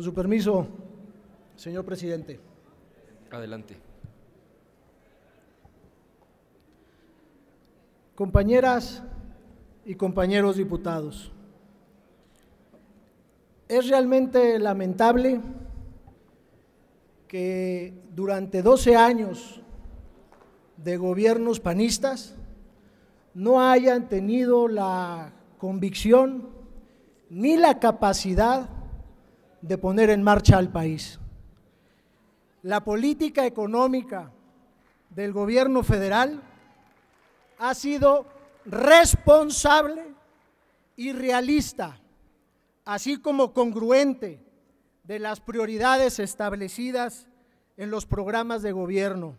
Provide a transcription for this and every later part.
Con su permiso, señor presidente. Adelante. Compañeras y compañeros diputados, es realmente lamentable que durante 12 años de gobiernos panistas no hayan tenido la convicción ni la capacidad de poner en marcha al país. La política económica del gobierno federal ha sido responsable y realista, así como congruente de las prioridades establecidas en los programas de gobierno,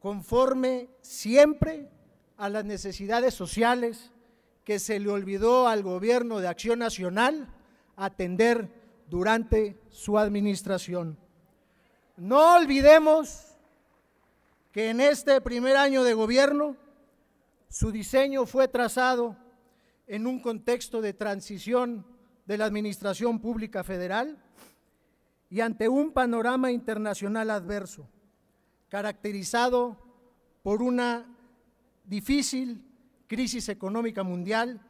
conforme siempre a las necesidades sociales que se le olvidó al gobierno de Acción Nacional atender durante su administración. No olvidemos que en este primer año de gobierno su diseño fue trazado en un contexto de transición de la Administración Pública Federal y ante un panorama internacional adverso, caracterizado por una difícil crisis económica mundial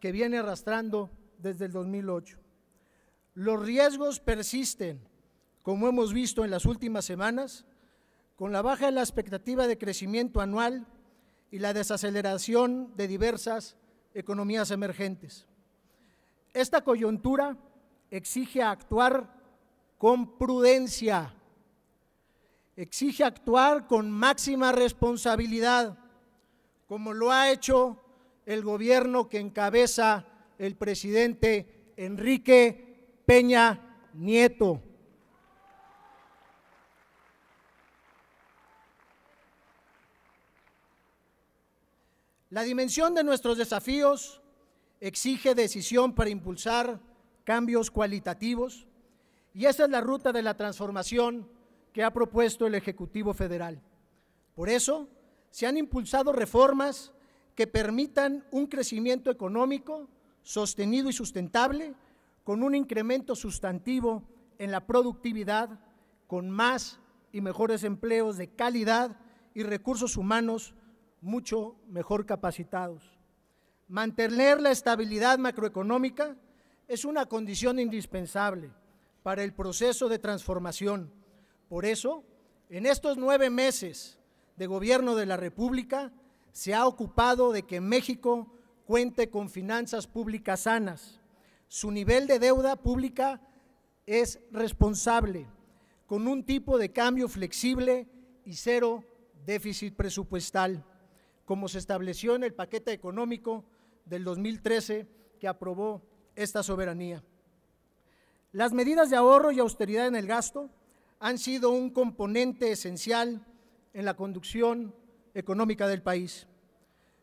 que viene arrastrando desde el 2008. Los riesgos persisten, como hemos visto en las últimas semanas, con la baja de la expectativa de crecimiento anual y la desaceleración de diversas economías emergentes. Esta coyuntura exige actuar con prudencia, exige actuar con máxima responsabilidad, como lo ha hecho el gobierno que encabeza el presidente Enrique Peña Nieto. La dimensión de nuestros desafíos exige decisión para impulsar cambios cualitativos y esa es la ruta de la transformación que ha propuesto el Ejecutivo Federal. Por eso, se han impulsado reformas que permitan un crecimiento económico sostenido y sustentable, con un incremento sustantivo en la productividad, con más y mejores empleos de calidad y recursos humanos mucho mejor capacitados. Mantener la estabilidad macroeconómica es una condición indispensable para el proceso de transformación. Por eso, en estos nueve meses de gobierno de la República, se ha ocupado de que México cuente con finanzas públicas sanas, su nivel de deuda pública es responsable, con un tipo de cambio flexible y cero déficit presupuestal, como se estableció en el paquete económico del 2013 que aprobó esta soberanía. Las medidas de ahorro y austeridad en el gasto han sido un componente esencial en la conducción económica del país.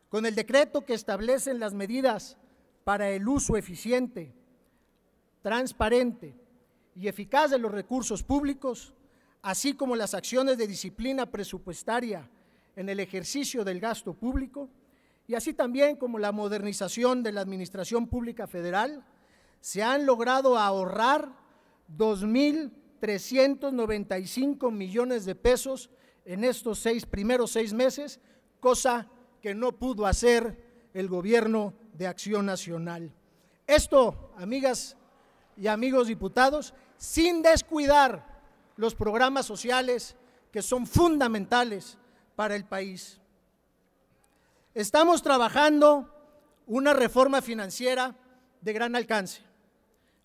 Con el decreto que establecen las medidas para el uso eficiente, transparente y eficaz de los recursos públicos, así como las acciones de disciplina presupuestaria en el ejercicio del gasto público, y así también como la modernización de la Administración Pública Federal, se han logrado ahorrar 2.395 millones de pesos en estos primeros seis meses, cosa que no pudo hacer el gobierno de Acción Nacional. Esto, amigas y amigos diputados, sin descuidar los programas sociales que son fundamentales para el país. Estamos trabajando una reforma financiera de gran alcance,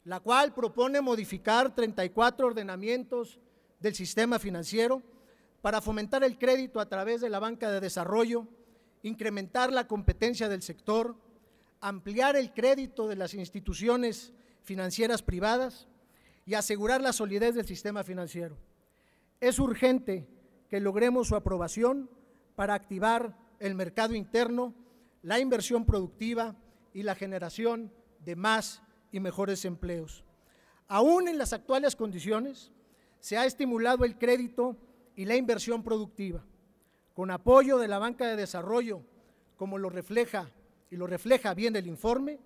la cual propone modificar 34 ordenamientos del sistema financiero para fomentar el crédito a través de la banca de desarrollo, incrementar la competencia del sector, ampliar el crédito de las instituciones financieras privadas y asegurar la solidez del sistema financiero. Es urgente que logremos su aprobación para activar el mercado interno, la inversión productiva y la generación de más y mejores empleos. Aún en las actuales condiciones, se ha estimulado el crédito y la inversión productiva, con apoyo de la banca de desarrollo, como lo refleja y lo refleja bien el informe,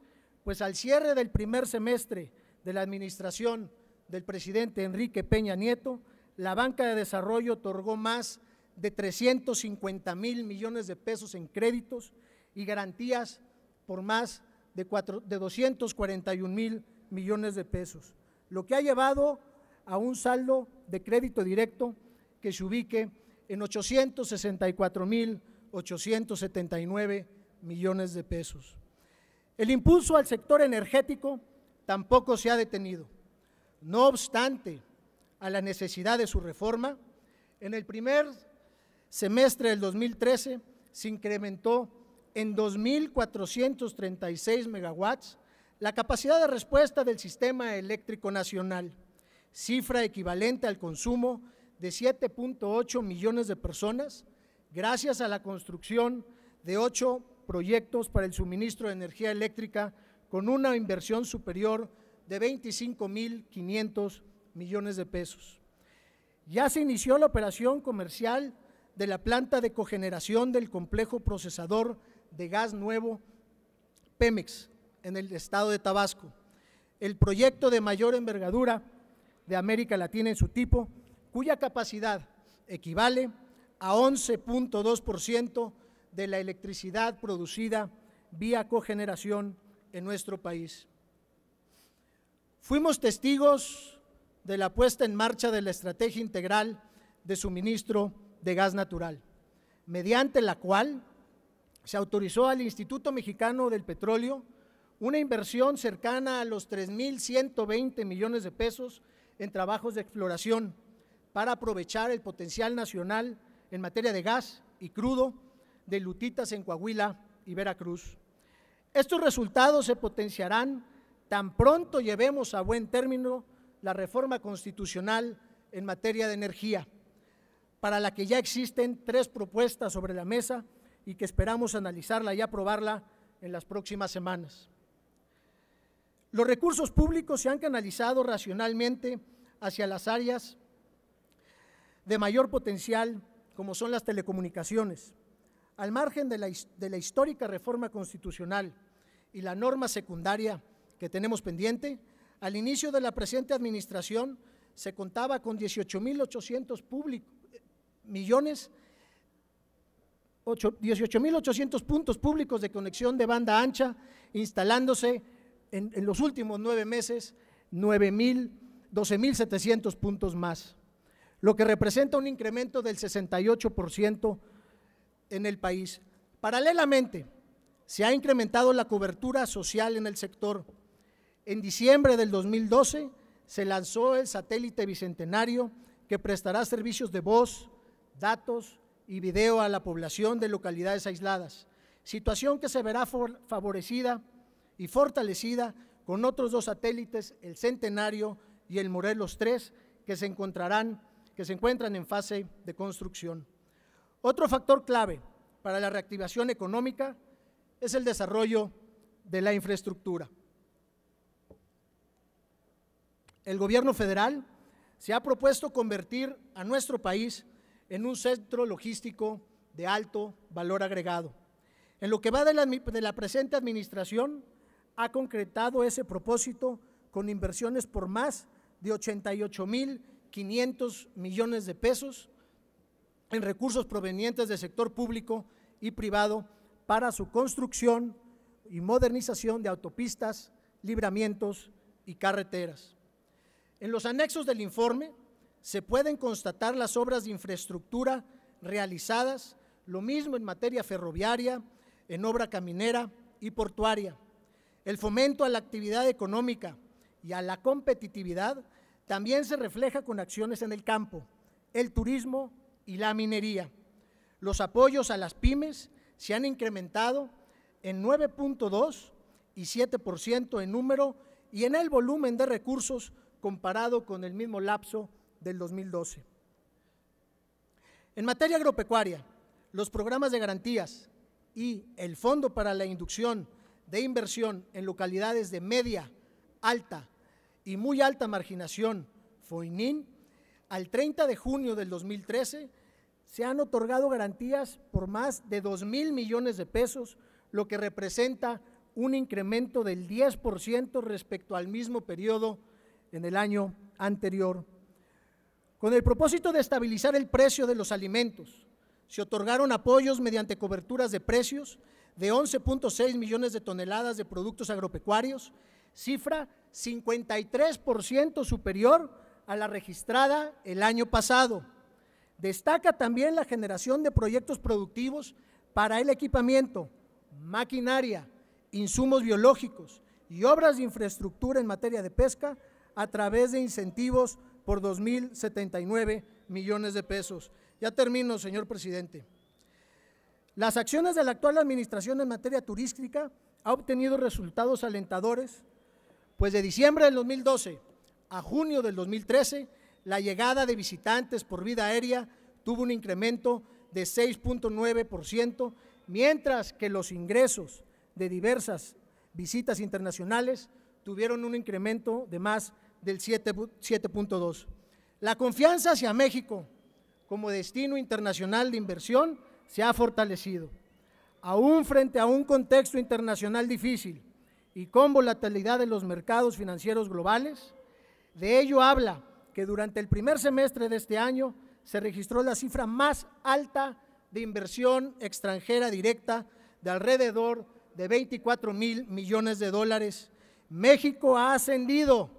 pues al cierre del primer semestre de la administración del presidente Enrique Peña Nieto, la banca de desarrollo otorgó más de 350 mil millones de pesos en créditos y garantías por más de, de 241 mil millones de pesos, lo que ha llevado a un saldo de crédito directo que se ubique en 864 mil 879 millones de pesos. El impulso al sector energético tampoco se ha detenido. No obstante, a la necesidad de su reforma, en el primer semestre del 2013 se incrementó en 2.436 megawatts la capacidad de respuesta del sistema eléctrico nacional, cifra equivalente al consumo de 7.8 millones de personas, gracias a la construcción de 8 proyectos para el suministro de energía eléctrica con una inversión superior de 25.500 millones de pesos. Ya se inició la operación comercial de la planta de cogeneración del complejo procesador de gas nuevo Pemex en el estado de Tabasco, el proyecto de mayor envergadura de América Latina en su tipo, cuya capacidad equivale a 11.2% de la electricidad producida vía cogeneración en nuestro país. Fuimos testigos de la puesta en marcha de la estrategia integral de suministro de gas natural, mediante la cual se autorizó al Instituto Mexicano del Petróleo una inversión cercana a los 3.120 millones de pesos en trabajos de exploración para aprovechar el potencial nacional en materia de gas y crudo de lutitas en Coahuila y Veracruz. Estos resultados se potenciarán tan pronto llevemos a buen término la reforma constitucional en materia de energía, para la que ya existen tres propuestas sobre la mesa y que esperamos analizarla y aprobarla en las próximas semanas. Los recursos públicos se han canalizado racionalmente hacia las áreas de mayor potencial, como son las telecomunicaciones, al margen de la, histórica reforma constitucional y la norma secundaria que tenemos pendiente, al inicio de la presente administración se contaba con 18.800 millones 18.800 puntos públicos de conexión de banda ancha, instalándose en, los últimos nueve meses 12.700 puntos más, lo que representa un incremento del 68% en el país. Paralelamente, se ha incrementado la cobertura social en el sector. En diciembre del 2012 se lanzó el satélite bicentenario que prestará servicios de voz, datos y video a la población de localidades aisladas, situación que se verá favorecida y fortalecida con otros dos satélites, el Centenario y el Morelos 3, que se, encontrarán, que se encuentran en fase de construcción. Otro factor clave para la reactivación económica es el desarrollo de la infraestructura. El gobierno federal se ha propuesto convertir a nuestro país en un centro logístico de alto valor agregado. En lo que va de la, presente administración, ha concretado ese propósito con inversiones por más de 88.500 millones de pesos en recursos provenientes del sector público y privado para su construcción y modernización de autopistas, libramientos y carreteras. En los anexos del informe se pueden constatar las obras de infraestructura realizadas, lo mismo en materia ferroviaria, en obra caminera y portuaria. El fomento a la actividad económica y a la competitividad también se refleja con acciones en el campo, el turismo y la minería. Los apoyos a las pymes se han incrementado en 9.2 y 7% en número y en el volumen de recursos comparado con el mismo lapso del 2012. En materia agropecuaria, los programas de garantías y el Fondo para la Inducción de Inversión en localidades de media, alta y muy alta marginación, FOININ, al 30 de junio del 2013 se han otorgado garantías por más de 2 mil millones de pesos, lo que representa un incremento del 10% respecto al mismo periodo en el año anterior. Con el propósito de estabilizar el precio de los alimentos, se otorgaron apoyos mediante coberturas de precios de 11.6 millones de toneladas de productos agropecuarios, cifra 53% superior a la registrada el año pasado. Destaca también la generación de proyectos productivos para el equipamiento, maquinaria, insumos biológicos y obras de infraestructura en materia de pesca a través de incentivos por 2.079 millones de pesos. Ya termino, señor presidente. Las acciones de la actual administración en materia turística ha obtenido resultados alentadores, pues de diciembre del 2012 a junio del 2013, la llegada de visitantes por vida aérea tuvo un incremento de 6.9%, mientras que los ingresos de diversas visitas internacionales tuvieron un incremento de más del 7.2%. La confianza hacia México como destino internacional de inversión se ha fortalecido, aún frente a un contexto internacional difícil y con volatilidad de los mercados financieros globales, de ello habla que durante el primer semestre de este año se registró la cifra más alta de inversión extranjera directa de alrededor de 24 mil millones de dólares. México ha ascendido,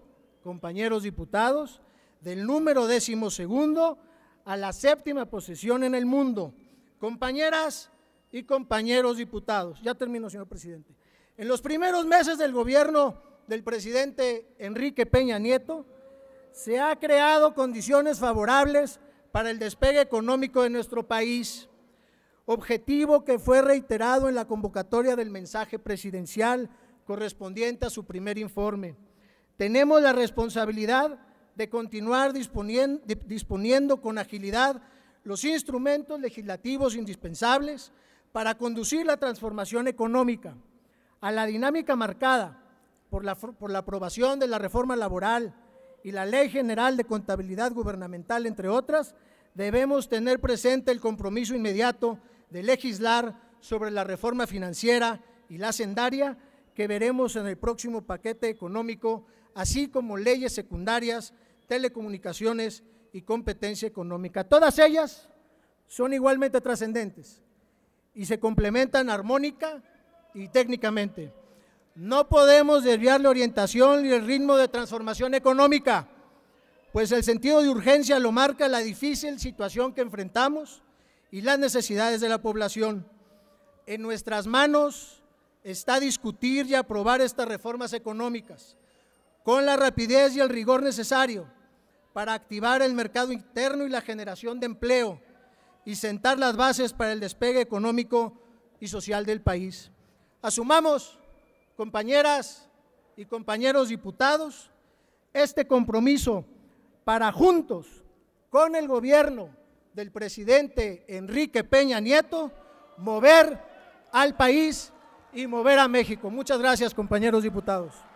compañeros diputados, del número décimo segundo a la séptima posición en el mundo. Compañeras y compañeros diputados, ya termino, señor presidente. En los primeros meses del gobierno del presidente Enrique Peña Nieto, se ha creado condiciones favorables para el despegue económico de nuestro país, objetivo que fue reiterado en la convocatoria del mensaje presidencial correspondiente a su primer informe. Tenemos la responsabilidad de continuar disponiendo, disponiendo con agilidad los instrumentos legislativos indispensables para conducir la transformación económica a la dinámica marcada por la, aprobación de la reforma laboral y la Ley General de Contabilidad Gubernamental, entre otras, debemos tener presente el compromiso inmediato de legislar sobre la reforma financiera y la sendaria que veremos en el próximo paquete económico, así como leyes secundarias, telecomunicaciones y competencia económica. Todas ellas son igualmente trascendentes y se complementan armónica y técnicamente. No podemos desviar la orientación y el ritmo de transformación económica, pues el sentido de urgencia lo marca la difícil situación que enfrentamos y las necesidades de la población. En nuestras manos está discutir y aprobar estas reformas económicas con la rapidez y el rigor necesario para activar el mercado interno y la generación de empleo y sentar las bases para el despegue económico y social del país. Asumamos compañeras y compañeros diputados, este compromiso para juntos con el gobierno del presidente Enrique Peña Nieto mover al país y mover a México. Muchas gracias, compañeros diputados.